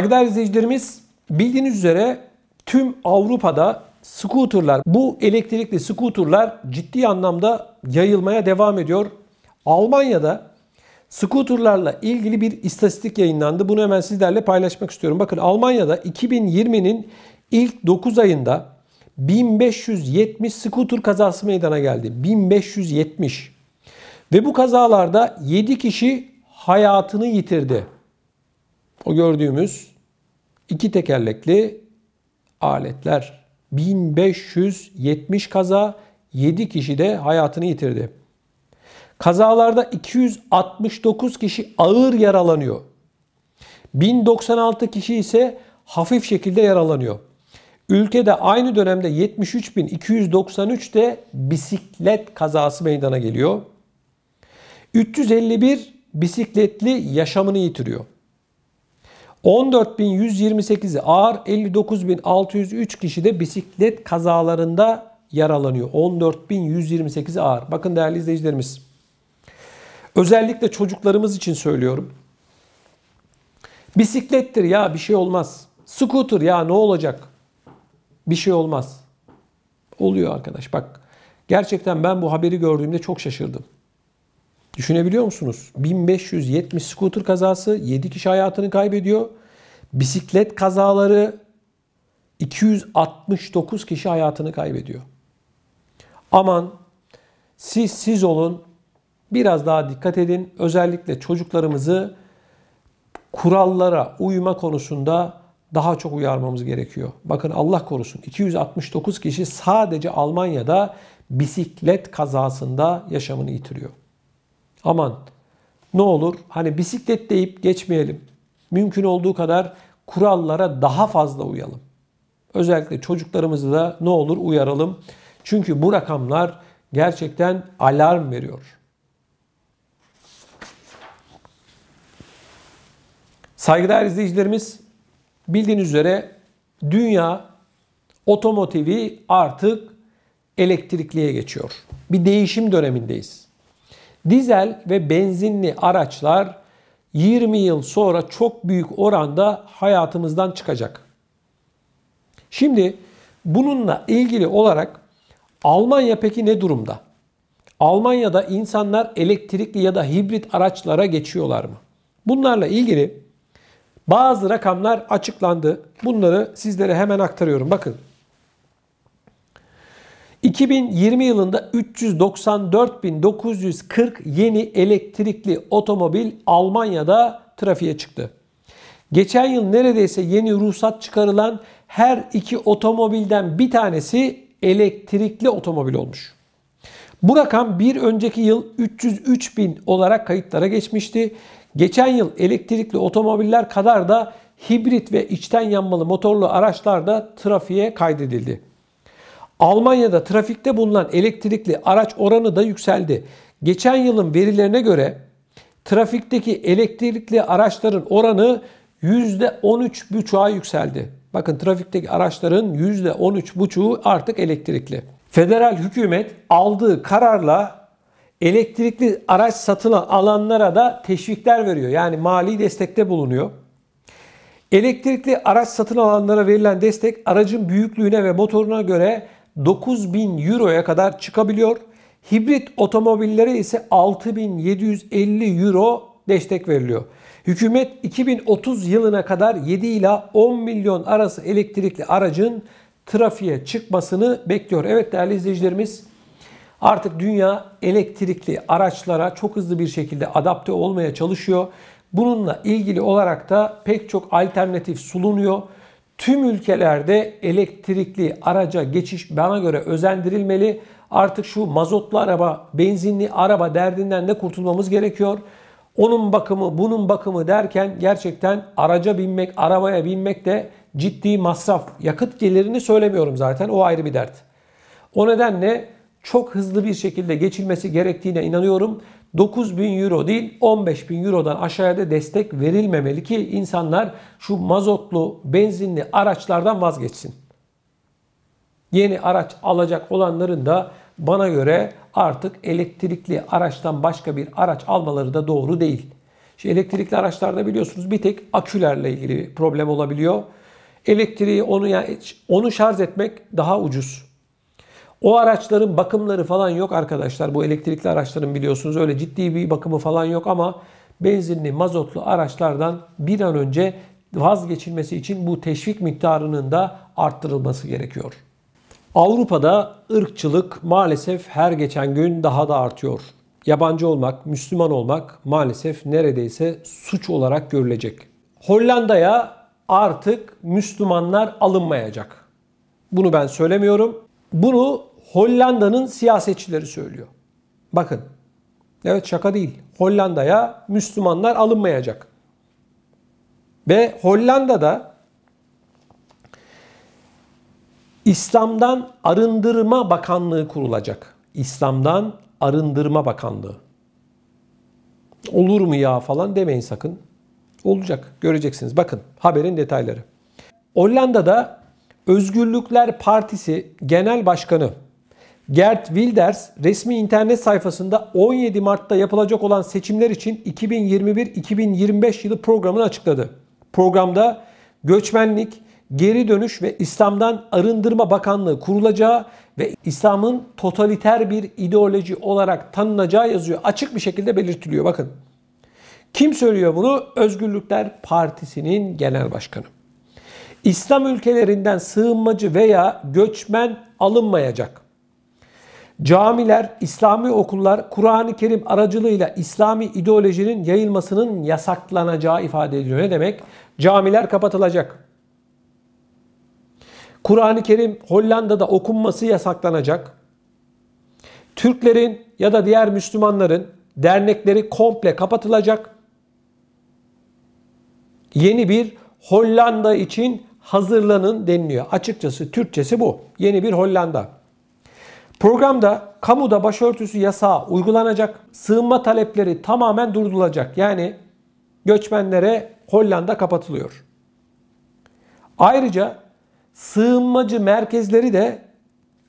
Saygıdeğer izleyicilerimiz bildiğiniz üzere tüm Avrupa'da scooterlar, bu elektrikli scooterlar ciddi anlamda yayılmaya devam ediyor. Almanya'da scooterlarla ilgili bir istatistik yayınlandı. Bunu hemen sizlerle paylaşmak istiyorum. Bakın Almanya'da 2020'nin ilk 9 ayında 1570 scooter kazası meydana geldi. 1570. Ve bu kazalarda 7 kişi hayatını yitirdi. O gördüğümüz iki tekerlekli aletler. 1570 kaza, 7 kişi de hayatını yitirdi. Kazalarda 269 kişi ağır yaralanıyor. 1096 kişi ise hafif şekilde yaralanıyor. Ülkede aynı dönemde 73.293 de bisiklet kazası meydana geliyor. 351 bisikletli yaşamını yitiriyor. 14.128'i ağır, 59.603 kişi de bisiklet kazalarında yaralanıyor. 14.128'i ağır. Bakın değerli izleyicilerimiz. Özellikle çocuklarımız için söylüyorum. Bisiklettir ya bir şey olmaz. Scooter ya ne olacak? Bir şey olmaz. Oluyor arkadaş bak. Gerçekten ben bu haberi gördüğümde çok şaşırdım. Düşünebiliyor musunuz? 1570 scooter kazası 7 kişi hayatını kaybediyor. Bisiklet kazaları 269 kişi hayatını kaybediyor. Aman siz siz olun. Biraz daha dikkat edin. Özellikle çocuklarımızı kurallara uyma konusunda daha çok uyarmamız gerekiyor. Bakın Allah korusun 269 kişi sadece Almanya'da bisiklet kazasında yaşamını yitiriyor. Aman ne olur hani bisiklet deyip geçmeyelim. Mümkün olduğu kadar kurallara daha fazla uyalım. Özellikle çocuklarımızı da ne olur uyaralım. Çünkü bu rakamlar gerçekten alarm veriyor. Saygıdeğer izleyicilerimiz bildiğiniz üzere dünya otomotivi artık elektrikliye geçiyor. Bir değişim dönemindeyiz. Dizel ve benzinli araçlar 20 yıl sonra çok büyük oranda hayatımızdan çıkacak. Şimdi bununla ilgili olarak Almanya peki ne durumda? Almanya'da insanlar elektrikli ya da hibrit araçlara geçiyorlar mı? Bunlarla ilgili bazı rakamlar açıklandı. Bunları sizlere hemen aktarıyorum. Bakın 2020 yılında 394.940 yeni elektrikli otomobil Almanya'da trafiğe çıktı. Geçen yıl neredeyse yeni ruhsat çıkarılan her iki otomobilden bir tanesi elektrikli otomobil olmuş. Bu rakam bir önceki yıl 303 bin olarak kayıtlara geçmişti. Geçen yıl elektrikli otomobiller kadar da hibrit ve içten yanmalı motorlu araçlar da trafiğe kaydedildi. Almanya'da trafikte bulunan elektrikli araç oranı da yükseldi. Geçen yılın verilerine göre trafikteki elektrikli araçların oranı %13,5'a yükseldi. Bakın trafikteki araçların %13,5'u artık elektrikli. Federal hükümet aldığı kararla elektrikli araç satın alanlara da teşvikler veriyor. Yani mali destekte bulunuyor. Elektrikli araç satın alanlara verilen destek aracın büyüklüğüne ve motoruna göre 9000 euroya kadar çıkabiliyor. Hibrit otomobillere ise 6750 euro destek veriliyor. Hükümet 2030 yılına kadar 7 ila 10 milyon arası elektrikli aracın trafiğe çıkmasını bekliyor. Evet değerli izleyicilerimiz artık dünya elektrikli araçlara çok hızlı bir şekilde adapte olmaya çalışıyor. Bununla ilgili olarak da pek çok alternatif sulunuyor. Tüm ülkelerde elektrikli araca geçiş bana göre özendirilmeli. Artık şu mazotlu araba, benzinli araba derdinden de kurtulmamız gerekiyor. Onun bakımı, bunun bakımı derken gerçekten araca binmek, arabaya binmek de ciddi masraf. Yakıt gelirini söylemiyorum zaten. O ayrı bir dert. O nedenle çok hızlı bir şekilde geçilmesi gerektiğine inanıyorum. 9000 euro değil 15000 eurodan aşağıya da destek verilmemeli ki insanlar şu mazotlu benzinli araçlardan vazgeçsin. Yeni araç alacak olanların da bana göre artık elektrikli araçtan başka bir araç almaları da doğru değil. Şimdi elektrikli araçlarda biliyorsunuz bir tek akülerle ilgili problem olabiliyor. Elektriği onu yani onu şarj etmek daha ucuz. O araçların bakımları falan yok arkadaşlar. Bu elektrikli araçların biliyorsunuz öyle ciddi bir bakımı falan yok ama benzinli, mazotlu araçlardan bir an önce vazgeçilmesi için bu teşvik miktarının da arttırılması gerekiyor. Avrupa'da ırkçılık maalesef her geçen gün daha da artıyor. Yabancı olmak, Müslüman olmak maalesef neredeyse suç olarak görülecek. Hollanda'ya artık Müslümanlar alınmayacak. Bunu ben söylemiyorum. Bunu Hollanda'nın siyasetçileri söylüyor. Bakın. Evet şaka değil. Hollanda'ya Müslümanlar alınmayacak. Ve Hollanda'da İslam'dan Arındırma Bakanlığı kurulacak. İslam'dan Arındırma Bakanlığı. Olur mu ya falan demeyin sakın. Olacak. Göreceksiniz. Bakın haberin detayları. Hollanda'da Özgürlükler Partisi Genel Başkanı Gert Wilders resmi internet sayfasında 17 Mart'ta yapılacak olan seçimler için 2021-2025 yılı programını açıkladı. Programda göçmenlik, geri dönüş ve İslam'dan arındırma bakanlığı kurulacağı ve İslam'ın totaliter bir ideoloji olarak tanınacağı yazıyor. Açık bir şekilde belirtiliyor bakın. Kim söylüyor bunu? Özgürlükler Partisi'nin genel başkanı. İslam ülkelerinden sığınmacı veya göçmen alınmayacak. Camiler, İslami okullar Kur'an-ı Kerim aracılığıyla İslami ideolojinin yayılmasının yasaklanacağı ifade ediliyor. Ne demek? Camiler kapatılacak. Kur'an-ı Kerim Hollanda'da okunması yasaklanacak. Türklerin ya da diğer Müslümanların dernekleri komple kapatılacak. Yeni bir Hollanda için hazırlanın deniliyor. Açıkçası Türkçesi bu. Yeni bir Hollanda. Programda kamuda başörtüsü yasağı uygulanacak, sığınma talepleri tamamen durdurulacak. Yani göçmenlere Hollanda kapatılıyor. Ayrıca sığınmacı merkezleri de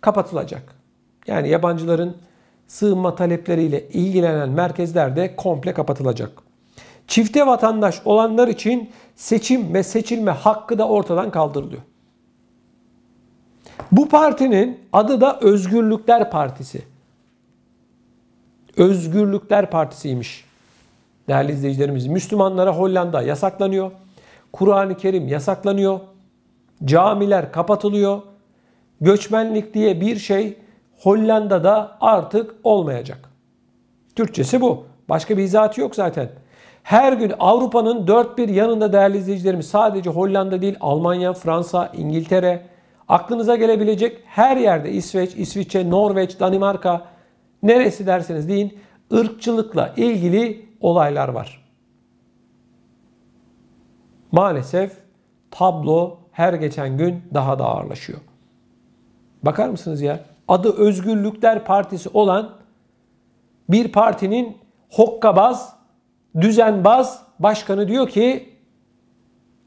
kapatılacak. Yani yabancıların sığınma talepleriyle ilgilenen merkezler de komple kapatılacak çifte vatandaş olanlar için seçim ve seçilme hakkı da ortadan kaldırılıyor. Bu partinin adı da Özgürlükler Partisi. Özgürlükler Partisi'ymiş. Değerli izleyicilerimiz Müslümanlara Hollanda yasaklanıyor. Kur'an-ı Kerim yasaklanıyor. Camiler kapatılıyor. Göçmenlik diye bir şey Hollanda'da artık olmayacak. Türkçesi bu. Başka bir izahatı yok zaten. Her gün Avrupa'nın dört bir yanında değerli izleyicilerim sadece Hollanda değil Almanya, Fransa, İngiltere, aklınıza gelebilecek her yerde İsveç, İsviçre, Norveç, Danimarka neresi derseniz deyin ırkçılıkla ilgili olaylar var. Maalesef tablo her geçen gün daha da ağırlaşıyor. Bakar mısınız ya? Adı Özgürlükler Partisi olan bir partinin hokkabaz düzenbaz başkanı diyor ki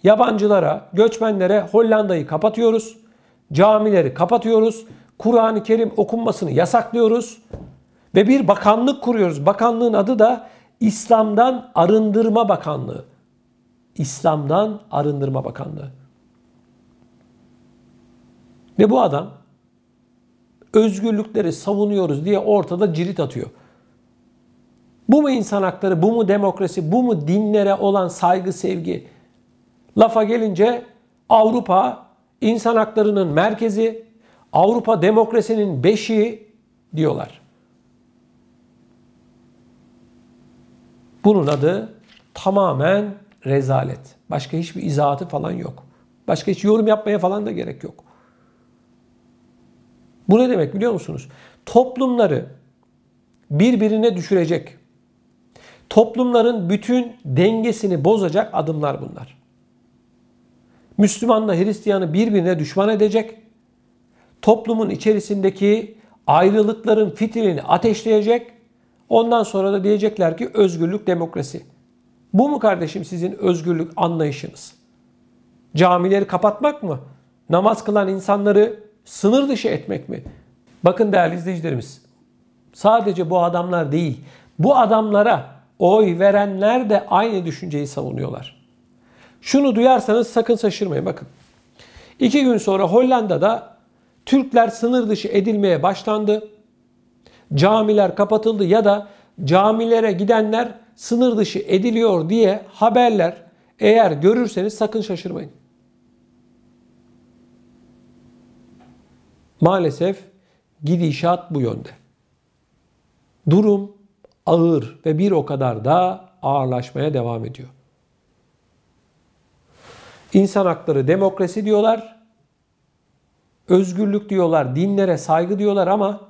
yabancılara, göçmenlere Hollanda'yı kapatıyoruz. Camileri kapatıyoruz. Kur'an-ı Kerim okunmasını yasaklıyoruz. Ve bir bakanlık kuruyoruz. Bakanlığın adı da İslam'dan Arındırma Bakanlığı. İslam'dan Arındırma Bakanlığı. Ve bu adam özgürlükleri savunuyoruz diye ortada cirit atıyor. Bu mu insan hakları, bu mu demokrasi, bu mu dinlere olan saygı, sevgi? Lafa gelince Avrupa insan haklarının merkezi, Avrupa demokrasinin beşiği diyorlar. Bunun adı tamamen rezalet. Başka hiçbir izahatı falan yok. Başka hiç yorum yapmaya falan da gerek yok. Bu ne demek biliyor musunuz? Toplumları birbirine düşürecek toplumların bütün dengesini bozacak adımlar bunlar. Müslümanla Hristiyanı birbirine düşman edecek, toplumun içerisindeki ayrılıkların fitilini ateşleyecek, ondan sonra da diyecekler ki özgürlük demokrasi. Bu mu kardeşim sizin özgürlük anlayışınız? Camileri kapatmak mı? Namaz kılan insanları sınır dışı etmek mi? Bakın değerli izleyicilerimiz, sadece bu adamlar değil, bu adamlara oy verenler de aynı düşünceyi savunuyorlar. Şunu duyarsanız sakın şaşırmayın bakın. İki gün sonra Hollanda'da Türkler sınır dışı edilmeye başlandı. Camiler kapatıldı ya da camilere gidenler sınır dışı ediliyor diye haberler eğer görürseniz sakın şaşırmayın. Maalesef gidişat bu yönde. Durum ağır ve bir o kadar da ağırlaşmaya devam ediyor. İnsan hakları demokrasi diyorlar. Özgürlük diyorlar, dinlere saygı diyorlar ama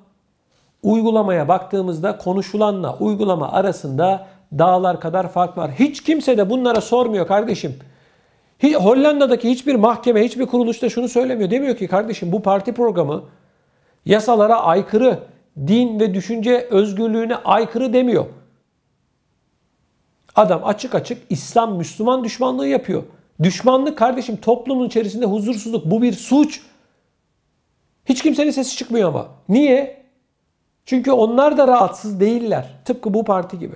uygulamaya baktığımızda konuşulanla uygulama arasında dağlar kadar fark var. Hiç kimse de bunlara sormuyor kardeşim. Hollanda'daki hiçbir mahkeme, hiçbir kuruluşta şunu söylemiyor. Demiyor ki kardeşim bu parti programı yasalara aykırı din ve düşünce özgürlüğüne aykırı demiyor. Adam açık açık İslam Müslüman düşmanlığı yapıyor. Düşmanlık kardeşim toplumun içerisinde huzursuzluk bu bir suç. Hiç kimsenin sesi çıkmıyor ama. Niye? Çünkü onlar da rahatsız değiller. Tıpkı bu parti gibi.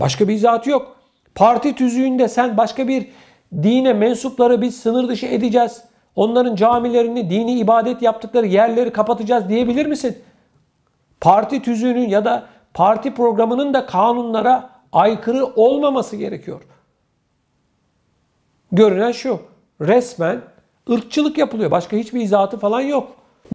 Başka bir izahatı yok. Parti tüzüğünde sen başka bir dine mensupları biz sınır dışı edeceğiz. Onların camilerini, dini ibadet yaptıkları yerleri kapatacağız diyebilir misin? Parti tüzüğünün ya da parti programının da kanunlara aykırı olmaması gerekiyor. Görünen şu, resmen ırkçılık yapılıyor. Başka hiçbir izahatı falan yok.